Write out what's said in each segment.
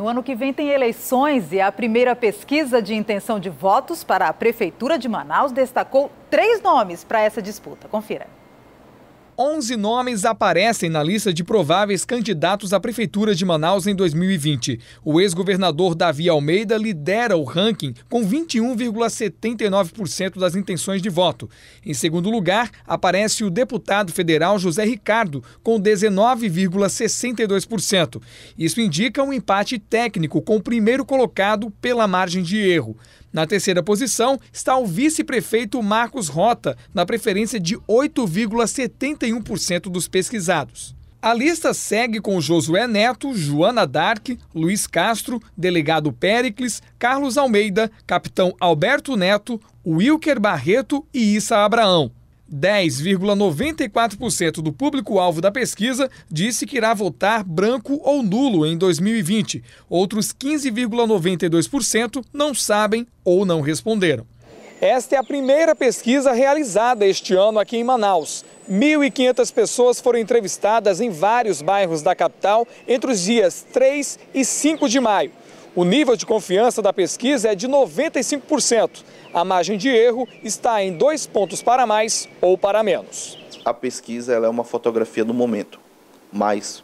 No ano que vem tem eleições e a primeira pesquisa de intenção de votos para a Prefeitura de Manaus destacou três nomes para essa disputa. Confira. 11 nomes aparecem na lista de prováveis candidatos à Prefeitura de Manaus em 2020. O ex-governador Davi Almeida lidera o ranking com 21,79% das intenções de voto. Em segundo lugar, aparece o deputado federal José Ricardo, com 19,62%. Isso indica um empate técnico com o primeiro colocado pela margem de erro. Na terceira posição está o vice-prefeito Marcos Rota, na preferência de 8,71% dos pesquisados. A lista segue com Josué Neto, Joana Dark, Luiz Castro, Delegado Péricles, Carlos Almeida, Capitão Alberto Neto, Wilker Barreto e Issa Abraão. 10,94% do público-alvo da pesquisa disse que irá votar branco ou nulo em 2020. Outros 15,92% não sabem ou não responderam. Esta é a primeira pesquisa realizada este ano aqui em Manaus. 1.500 pessoas foram entrevistadas em vários bairros da capital entre os dias 3 e 5 de maio. O nível de confiança da pesquisa é de 95%. A margem de erro está em dois pontos para mais ou para menos. A pesquisa é uma fotografia do momento, mas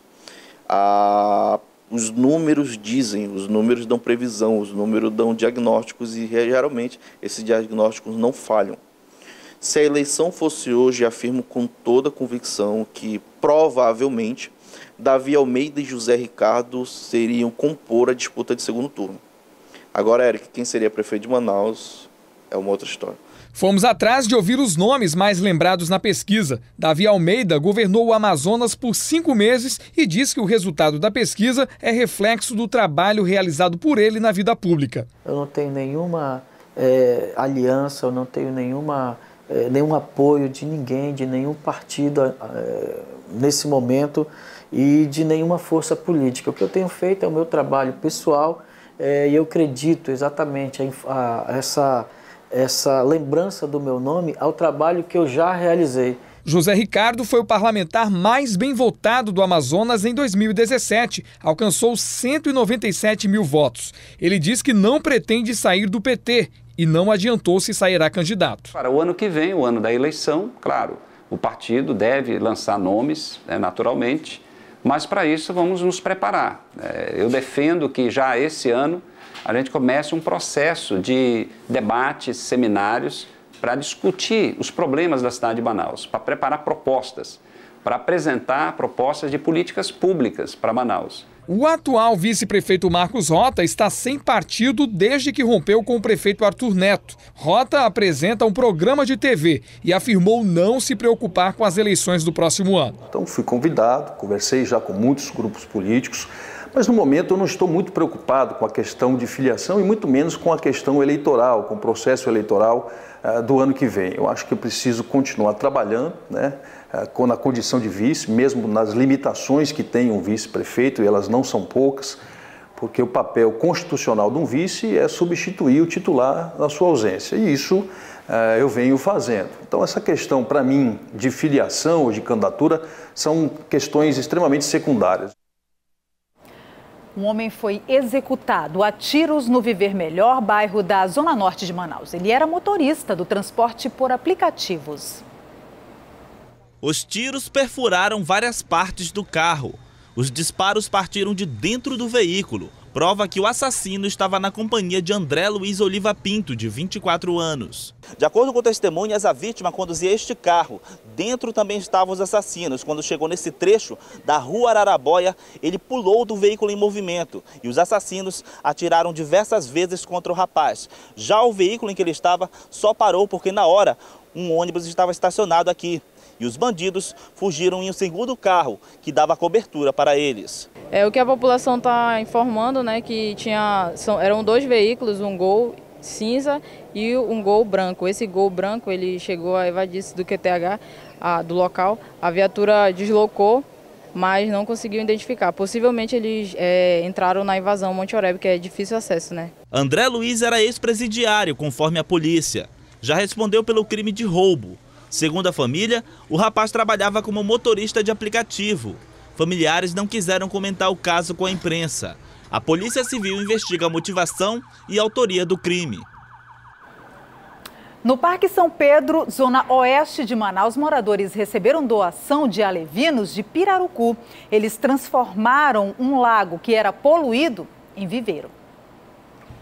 a, os números dizem, os números dão previsão, os números dão diagnósticos e geralmente esses diagnósticos não falham. Se a eleição fosse hoje, afirmo com toda convicção que provavelmente Davi Almeida e José Ricardo seriam compor a disputa de segundo turno. Agora, Eric, quem seria prefeito de Manaus é uma outra história. Fomos atrás de ouvir os nomes mais lembrados na pesquisa. Davi Almeida governou o Amazonas por cinco meses e diz que o resultado da pesquisa é reflexo do trabalho realizado por ele na vida pública. Eu não tenho nenhuma é, aliança, eu não tenho nenhuma, é, nenhum apoio de ninguém, de nenhum partido. É, nesse momento e de nenhuma força política. O que eu tenho feito é o meu trabalho pessoal é, e eu acredito exatamente a, a, essa, essa lembrança do meu nome ao trabalho que eu já realizei. José Ricardo foi o parlamentar mais bem votado do Amazonas em 2017. Alcançou 197 mil votos. Ele diz que não pretende sair do PT e não adiantou se sairá candidato. Para o ano que vem, o ano da eleição, claro, o partido deve lançar nomes, né, naturalmente, mas para isso vamos nos preparar. É, eu defendo que já esse ano a gente comece um processo de debates, seminários, para discutir os problemas da cidade de Manaus, para preparar propostas para apresentar propostas de políticas públicas para Manaus. O atual vice-prefeito Marcos Rota está sem partido desde que rompeu com o prefeito Arthur Neto. Rota apresenta um programa de TV e afirmou não se preocupar com as eleições do próximo ano. Então fui convidado, conversei já com muitos grupos políticos. Mas no momento eu não estou muito preocupado com a questão de filiação e muito menos com a questão eleitoral, com o processo eleitoral uh, do ano que vem. Eu acho que eu preciso continuar trabalhando, né? Uh, na condição de vice, mesmo nas limitações que tem um vice-prefeito, e elas não são poucas, porque o papel constitucional de um vice é substituir o titular na sua ausência. E isso uh, eu venho fazendo. Então, essa questão, para mim, de filiação ou de candidatura, são questões extremamente secundárias. Um homem foi executado a tiros no Viver Melhor, bairro da Zona Norte de Manaus. Ele era motorista do transporte por aplicativos. Os tiros perfuraram várias partes do carro. Os disparos partiram de dentro do veículo, prova que o assassino estava na companhia de André Luiz Oliva Pinto, de 24 anos. De acordo com testemunhas, a vítima conduzia este carro. Dentro também estavam os assassinos. Quando chegou nesse trecho da rua Araraboia, ele pulou do veículo em movimento e os assassinos atiraram diversas vezes contra o rapaz. Já o veículo em que ele estava só parou porque na hora um ônibus estava estacionado aqui e os bandidos fugiram em um segundo carro que dava cobertura para eles. É o que a população está informando, né, que tinha, são, eram dois veículos, um Gol cinza e um Gol branco. Esse Gol branco ele chegou a evadir-se do QTH a, do local. A viatura deslocou, mas não conseguiu identificar. Possivelmente eles é, entraram na invasão Monte Oreb, que é difícil acesso, né? André Luiz era ex-presidiário, conforme a polícia. Já respondeu pelo crime de roubo. Segundo a família, o rapaz trabalhava como motorista de aplicativo Familiares não quiseram comentar o caso com a imprensa. A Polícia Civil investiga a motivação e a autoria do crime. No Parque São Pedro, zona oeste de Manaus, moradores receberam doação de alevinos de Pirarucu. Eles transformaram um lago que era poluído em viveiro.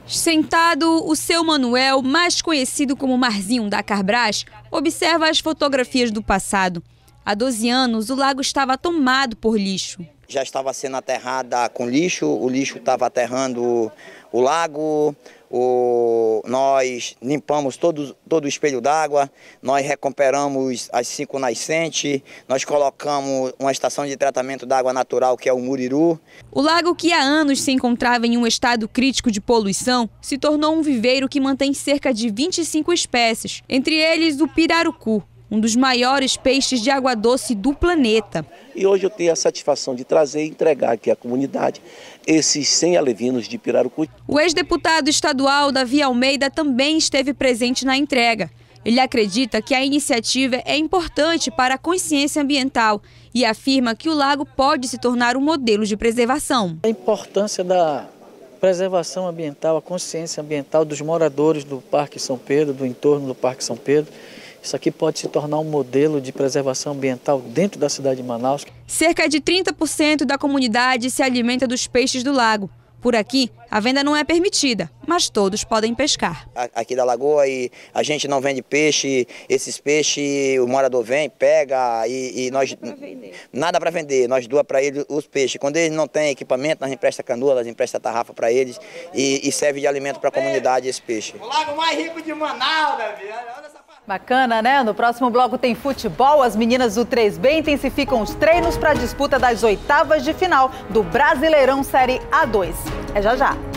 Sentado, o seu Manuel, mais conhecido como Marzinho da Carbras, observa as fotografias do passado. Há 12 anos, o lago estava tomado por lixo. Já estava sendo aterrada com lixo, o lixo estava aterrando o lago, o, nós limpamos todo, todo o espelho d'água, nós recuperamos as cinco nascentes, nós colocamos uma estação de tratamento d'água natural que é o Muriru. O lago que há anos se encontrava em um estado crítico de poluição se tornou um viveiro que mantém cerca de 25 espécies, entre eles o pirarucu, um dos maiores peixes de água doce do planeta. E hoje eu tenho a satisfação de trazer e entregar aqui à comunidade esses 100 alevinos de Pirarucu. O ex-deputado estadual Davi Almeida também esteve presente na entrega. Ele acredita que a iniciativa é importante para a consciência ambiental e afirma que o lago pode se tornar um modelo de preservação. A importância da preservação ambiental, a consciência ambiental dos moradores do Parque São Pedro, do entorno do Parque São Pedro, isso aqui pode se tornar um modelo de preservação ambiental dentro da cidade de Manaus. Cerca de 30% da comunidade se alimenta dos peixes do lago. Por aqui, a venda não é permitida, mas todos podem pescar. Aqui da lagoa e a gente não vende peixe, esses peixes o morador vem, pega e, e nós nada para vender. Nós doa para eles os peixes. Quando eles não têm equipamento, nós empresta canoa, nós empresta tarrafa para eles e, e, serve de alimento para a comunidade esse peixe. O lago mais rico de Manaus, Davi. Bacana, né? No próximo bloco tem futebol. As meninas do 3B intensificam os treinos para a disputa das oitavas de final do Brasileirão Série A2. É já já.